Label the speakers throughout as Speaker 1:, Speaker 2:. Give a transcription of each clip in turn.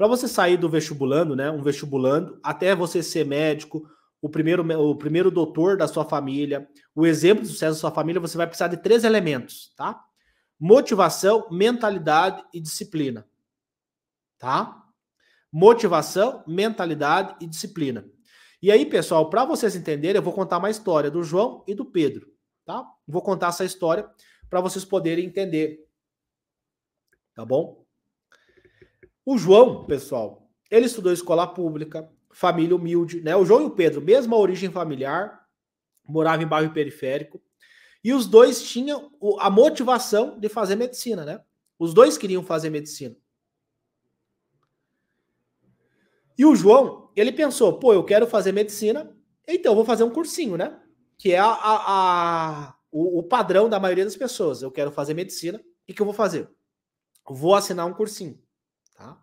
Speaker 1: Para você sair do vestibulando, né? Um vestibulando, até você ser médico, o primeiro, o primeiro doutor da sua família, o exemplo de sucesso da sua família, você vai precisar de três elementos, tá? Motivação, mentalidade e disciplina. Tá? Motivação, mentalidade e disciplina. E aí, pessoal, para vocês entenderem, eu vou contar uma história do João e do Pedro, tá? Vou contar essa história para vocês poderem entender. Tá bom? O João, pessoal, ele estudou escola pública, família humilde, né? O João e o Pedro, mesma origem familiar, moravam em bairro periférico, e os dois tinham a motivação de fazer medicina, né? Os dois queriam fazer medicina. E o João, ele pensou, pô, eu quero fazer medicina, então vou fazer um cursinho, né? Que é a, a, a o, o padrão da maioria das pessoas. Eu quero fazer medicina, o que, que eu vou fazer? Vou assinar um cursinho. Tá?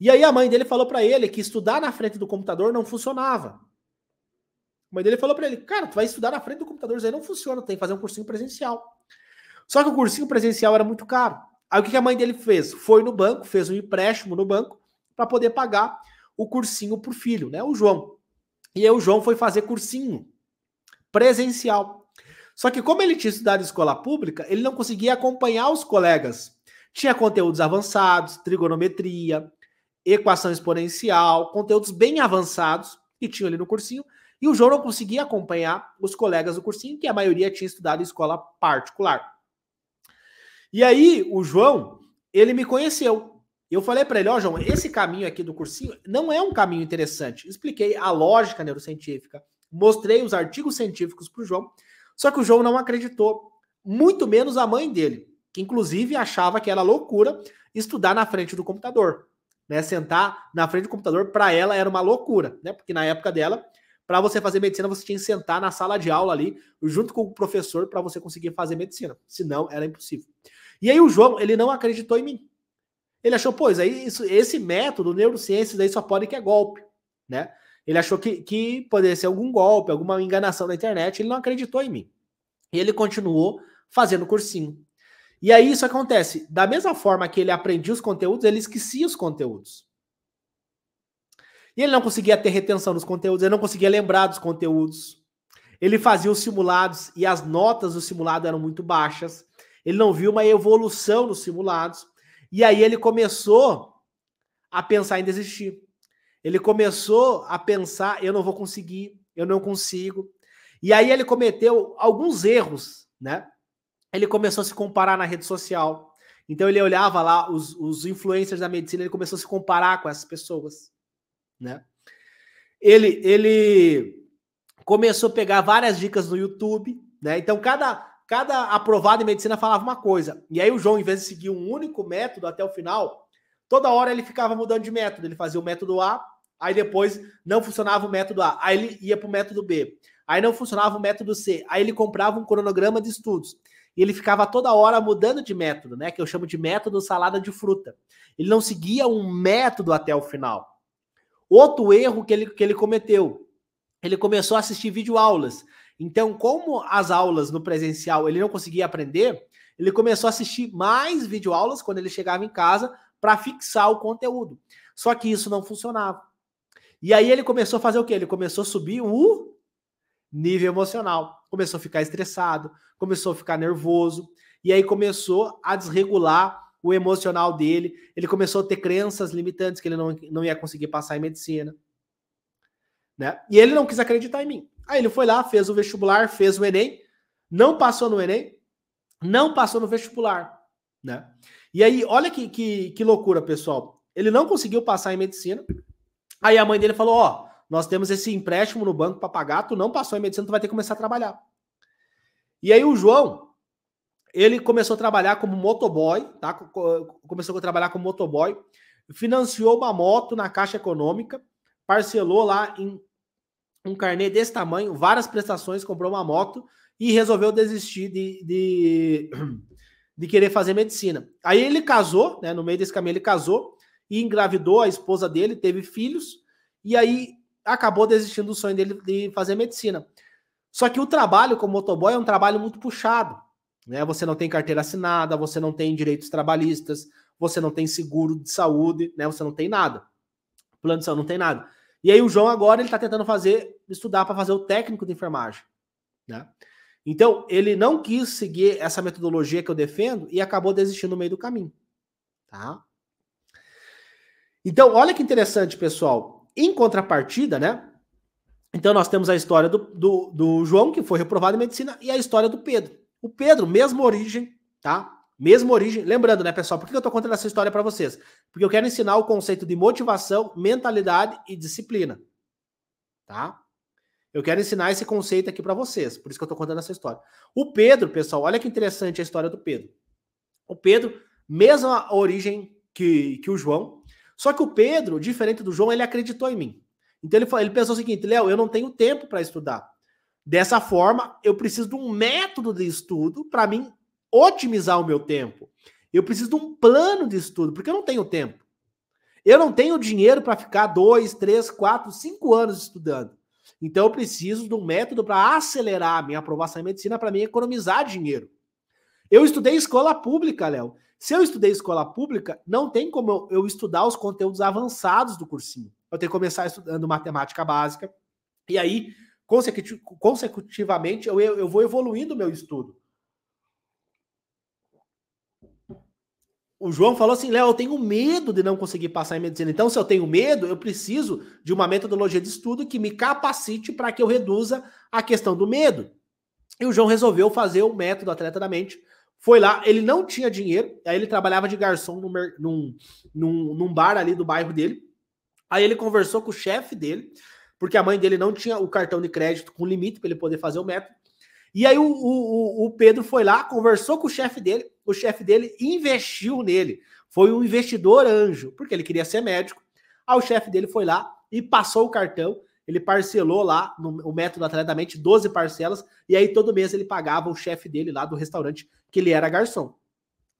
Speaker 1: E aí a mãe dele falou para ele que estudar na frente do computador não funcionava. A mãe dele falou para ele, cara, tu vai estudar na frente do computador, isso aí não funciona, tem que fazer um cursinho presencial. Só que o cursinho presencial era muito caro. Aí o que a mãe dele fez? Foi no banco, fez um empréstimo no banco para poder pagar o cursinho pro filho, né? O João. E aí o João foi fazer cursinho presencial. Só que como ele tinha estudado em escola pública, ele não conseguia acompanhar os colegas tinha conteúdos avançados, trigonometria, equação exponencial, conteúdos bem avançados que tinham ali no cursinho. E o João não conseguia acompanhar os colegas do cursinho, que a maioria tinha estudado em escola particular. E aí, o João, ele me conheceu. Eu falei para ele, ó, oh, João, esse caminho aqui do cursinho não é um caminho interessante. Expliquei a lógica neurocientífica, mostrei os artigos científicos para o João, só que o João não acreditou, muito menos a mãe dele que inclusive achava que era loucura estudar na frente do computador. Né? Sentar na frente do computador, para ela, era uma loucura, né? Porque na época dela, para você fazer medicina, você tinha que sentar na sala de aula ali, junto com o professor, para você conseguir fazer medicina. Senão, era impossível. E aí o João, ele não acreditou em mim. Ele achou, pois, aí isso, esse método, neurociências, aí só pode que é golpe, né? Ele achou que, que poderia ser algum golpe, alguma enganação da internet, ele não acreditou em mim. E ele continuou fazendo cursinho. E aí isso acontece. Da mesma forma que ele aprendia os conteúdos, ele esquecia os conteúdos. E ele não conseguia ter retenção dos conteúdos, ele não conseguia lembrar dos conteúdos. Ele fazia os simulados e as notas do simulado eram muito baixas. Ele não viu uma evolução nos simulados. E aí ele começou a pensar em desistir. Ele começou a pensar: eu não vou conseguir, eu não consigo. E aí ele cometeu alguns erros, né? ele começou a se comparar na rede social. Então ele olhava lá os, os influencers da medicina, ele começou a se comparar com essas pessoas, né? Ele, ele começou a pegar várias dicas no YouTube, né? Então cada, cada aprovado em medicina falava uma coisa. E aí o João, em vez de seguir um único método até o final, toda hora ele ficava mudando de método. Ele fazia o método A, aí depois não funcionava o método A, aí ele ia para o método B, aí não funcionava o método C, aí ele comprava um cronograma de estudos e ele ficava toda hora mudando de método, né? Que eu chamo de método salada de fruta. Ele não seguia um método até o final. Outro erro que ele, que ele cometeu, ele começou a assistir videoaulas. Então, como as aulas no presencial ele não conseguia aprender, ele começou a assistir mais videoaulas quando ele chegava em casa para fixar o conteúdo. Só que isso não funcionava. E aí ele começou a fazer o quê? Ele começou a subir o nível emocional começou a ficar estressado, começou a ficar nervoso, e aí começou a desregular o emocional dele, ele começou a ter crenças limitantes que ele não, não ia conseguir passar em medicina. Né? E ele não quis acreditar em mim. Aí ele foi lá, fez o vestibular, fez o Enem, não passou no Enem, não passou no vestibular. Né? E aí, olha que, que, que loucura, pessoal. Ele não conseguiu passar em medicina. Aí a mãe dele falou: Ó, nós temos esse empréstimo no banco para pagar, tu não passou em medicina, tu vai ter que começar a trabalhar. E aí o João, ele começou a trabalhar como motoboy, tá? Começou a trabalhar como motoboy, financiou uma moto na Caixa Econômica, parcelou lá em um carnê desse tamanho, várias prestações, comprou uma moto e resolveu desistir de, de, de querer fazer medicina. Aí ele casou, né? No meio desse caminho ele casou e engravidou a esposa dele, teve filhos, e aí acabou desistindo do sonho dele de fazer medicina. Só que o trabalho como motoboy é um trabalho muito puxado. Né? Você não tem carteira assinada, você não tem direitos trabalhistas, você não tem seguro de saúde, né? você não tem nada. Plano de saúde não tem nada. E aí o João agora ele está tentando fazer, estudar para fazer o técnico de enfermagem. Né? Então, ele não quis seguir essa metodologia que eu defendo e acabou desistindo no meio do caminho. Tá? Então, olha que interessante, pessoal. Em contrapartida, né? Então nós temos a história do, do, do, João, que foi reprovado em medicina, e a história do Pedro. O Pedro, mesma origem, tá? Mesma origem. Lembrando, né, pessoal, por que eu tô contando essa história para vocês? Porque eu quero ensinar o conceito de motivação, mentalidade e disciplina. Tá? Eu quero ensinar esse conceito aqui para vocês, por isso que eu tô contando essa história. O Pedro, pessoal, olha que interessante a história do Pedro. O Pedro, mesma origem que, que o João, só que o Pedro, diferente do João, ele acreditou em mim. Então ele, ele pensou o seguinte: Léo, eu não tenho tempo para estudar. Dessa forma, eu preciso de um método de estudo para mim otimizar o meu tempo. Eu preciso de um plano de estudo, porque eu não tenho tempo. Eu não tenho dinheiro para ficar dois, três, quatro, cinco anos estudando. Então eu preciso de um método para acelerar a minha aprovação em medicina para mim economizar dinheiro. Eu estudei escola pública, Léo. Se eu estudei escola pública, não tem como eu, estudar os conteúdos avançados do cursinho. Eu tenho que começar estudando matemática básica, e aí, consecutivamente, eu, eu vou evoluindo o meu estudo. O João falou assim, Léo, eu tenho medo de não conseguir passar em medicina. Então, se eu tenho medo, eu preciso de uma metodologia de estudo que me capacite para que eu reduza a questão do medo. E o João resolveu fazer o método Atleta da Mente foi lá, ele não tinha dinheiro, aí ele trabalhava de garçom num, num, num, num bar ali do bairro dele. Aí ele conversou com o chefe dele, porque a mãe dele não tinha o cartão de crédito com limite para ele poder fazer o método. E aí o, o, o Pedro foi lá, conversou com o chefe dele, o chefe dele investiu nele. Foi um investidor anjo, porque ele queria ser médico. Aí o chefe dele foi lá e passou o cartão ele parcelou lá no, o método atletamente 12 parcelas, e aí todo mês ele pagava o chefe dele lá do restaurante que ele era garçom.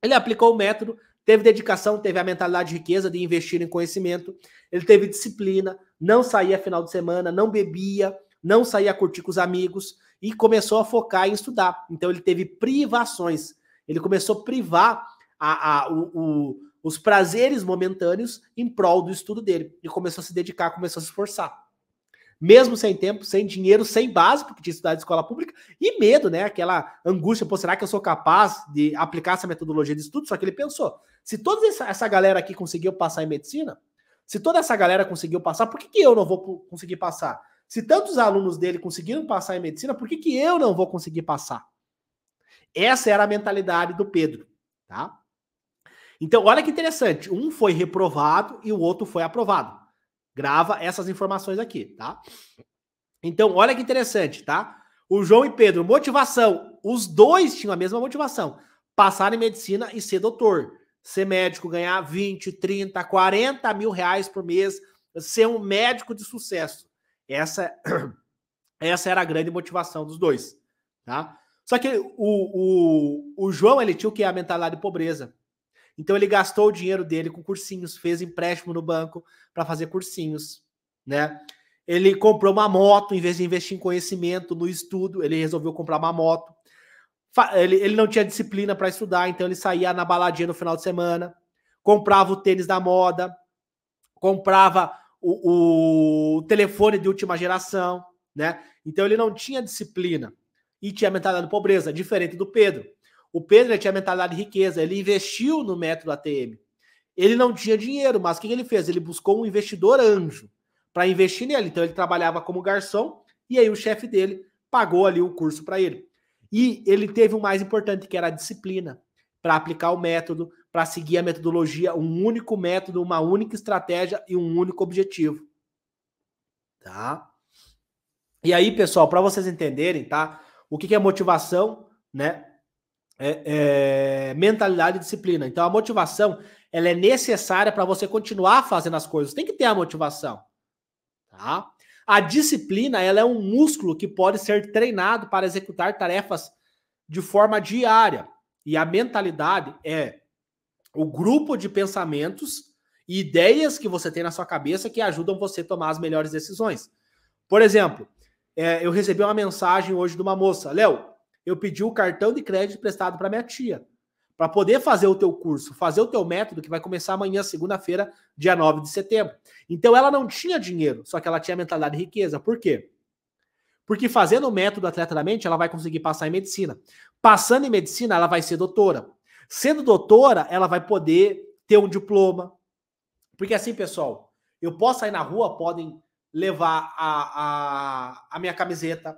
Speaker 1: Ele aplicou o método, teve dedicação, teve a mentalidade de riqueza de investir em conhecimento, ele teve disciplina, não saía final de semana, não bebia, não saía a curtir com os amigos e começou a focar em estudar. Então ele teve privações, ele começou a privar a, a o, o, os prazeres momentâneos em prol do estudo dele e começou a se dedicar, começou a se esforçar mesmo sem tempo, sem dinheiro, sem base, porque tinha estudado em escola pública, e medo, né? Aquela angústia, pô, será que eu sou capaz de aplicar essa metodologia de estudo? Só que ele pensou: se toda essa galera aqui conseguiu passar em medicina, se toda essa galera conseguiu passar, por que, que eu não vou conseguir passar? Se tantos alunos dele conseguiram passar em medicina, por que, que eu não vou conseguir passar? Essa era a mentalidade do Pedro, tá? Então, olha que interessante. Um foi reprovado e o outro foi aprovado. Grava essas informações aqui, tá? Então, olha que interessante, tá? O João e Pedro, motivação. Os dois tinham a mesma motivação: passar em medicina e ser doutor. Ser médico, ganhar 20, 30, 40 mil reais por mês, ser um médico de sucesso. Essa, essa era a grande motivação dos dois, tá? Só que o, o, o João, ele tinha o que? A mentalidade de pobreza. Então ele gastou o dinheiro dele com cursinhos, fez empréstimo no banco para fazer cursinhos, né? Ele comprou uma moto, em vez de investir em conhecimento, no estudo, ele resolveu comprar uma moto. Ele, ele não tinha disciplina para estudar, então ele saía na baladinha no final de semana, comprava o tênis da moda, comprava o, o telefone de última geração, né? Então ele não tinha disciplina e tinha a mentalidade de pobreza, diferente do Pedro. O Pedro tinha mentalidade de riqueza, ele investiu no método ATM. Ele não tinha dinheiro, mas o que ele fez? Ele buscou um investidor anjo para investir nele. Então ele trabalhava como garçom e aí o chefe dele pagou ali o curso para ele. E ele teve o mais importante, que era a disciplina para aplicar o método, para seguir a metodologia, um único método, uma única estratégia e um único objetivo. Tá? E aí, pessoal, para vocês entenderem, tá? O que, que é motivação, né? É, é, mentalidade e disciplina. Então a motivação ela é necessária para você continuar fazendo as coisas. Tem que ter a motivação, tá? A disciplina ela é um músculo que pode ser treinado para executar tarefas de forma diária. E a mentalidade é o grupo de pensamentos e ideias que você tem na sua cabeça que ajudam você a tomar as melhores decisões. Por exemplo, é, eu recebi uma mensagem hoje de uma moça, Léo, eu pedi o cartão de crédito prestado para minha tia, para poder fazer o teu curso, fazer o teu método que vai começar amanhã, segunda-feira, dia 9 de setembro. Então ela não tinha dinheiro, só que ela tinha mentalidade de riqueza. Por quê? Porque fazendo o método atleta da mente, ela vai conseguir passar em medicina. Passando em medicina, ela vai ser doutora. Sendo doutora, ela vai poder ter um diploma. Porque assim, pessoal, eu posso sair na rua, podem levar a, a, a minha camiseta,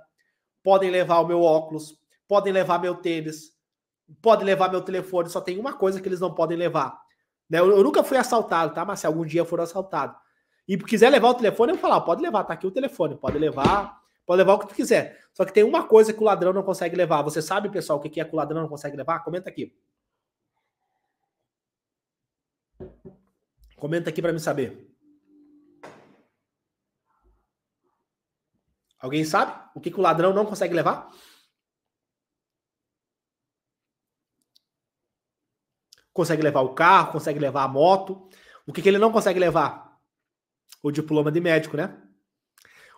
Speaker 1: podem levar o meu óculos, podem levar meu tênis, podem levar meu telefone, só tem uma coisa que eles não podem levar. Né? Eu, eu, nunca fui assaltado, tá? Mas se algum dia for assaltado e quiser levar o telefone, eu falar, pode levar, tá aqui o telefone, pode levar, pode levar o que tu quiser. Só que tem uma coisa que o ladrão não consegue levar. Você sabe, pessoal, o que é que o ladrão não consegue levar? Comenta aqui. Comenta aqui para me saber. Alguém sabe o que, que o ladrão não consegue levar? consegue levar o carro, consegue levar a moto. O que, que ele não consegue levar? O diploma de médico, né?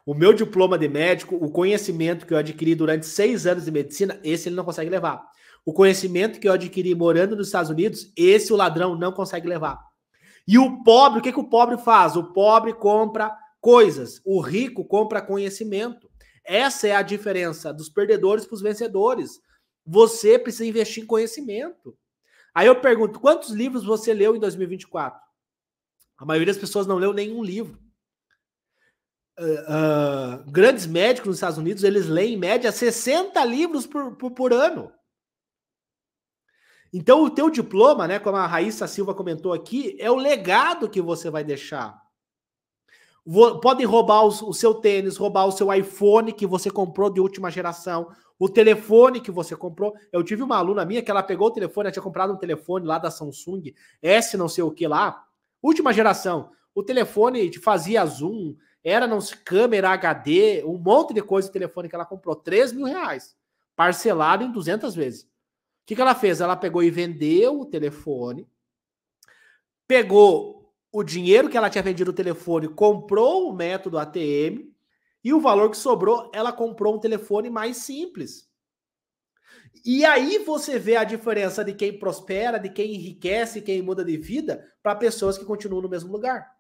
Speaker 1: O meu diploma de médico, o conhecimento que eu adquiri durante seis anos de medicina, esse ele não consegue levar. O conhecimento que eu adquiri morando nos Estados Unidos, esse o ladrão não consegue levar. E o pobre, o que, que o pobre faz? O pobre compra coisas, o rico compra conhecimento. Essa é a diferença dos perdedores para os vencedores. Você precisa investir em conhecimento. Aí eu pergunto: quantos livros você leu em 2024? A maioria das pessoas não leu nenhum livro. Uh, grandes médicos nos Estados Unidos, eles leem em média 60 livros por, por, por ano. Então, o teu diploma, né, como a Raíssa Silva comentou aqui, é o legado que você vai deixar podem roubar os, o seu tênis, roubar o seu iPhone que você comprou de última geração, o telefone que você comprou. Eu tive uma aluna minha que ela pegou o telefone, ela tinha comprado um telefone lá da Samsung, S não sei o que lá, última geração. O telefone fazia zoom, era não câmera HD, um monte de coisa o telefone que ela comprou, 3 mil reais, parcelado em 200 vezes. O que, que ela fez? Ela pegou e vendeu o telefone, pegou o dinheiro que ela tinha vendido o telefone comprou o método ATM e o valor que sobrou, ela comprou um telefone mais simples. E aí você vê a diferença de quem prospera, de quem enriquece, quem muda de vida, para pessoas que continuam no mesmo lugar.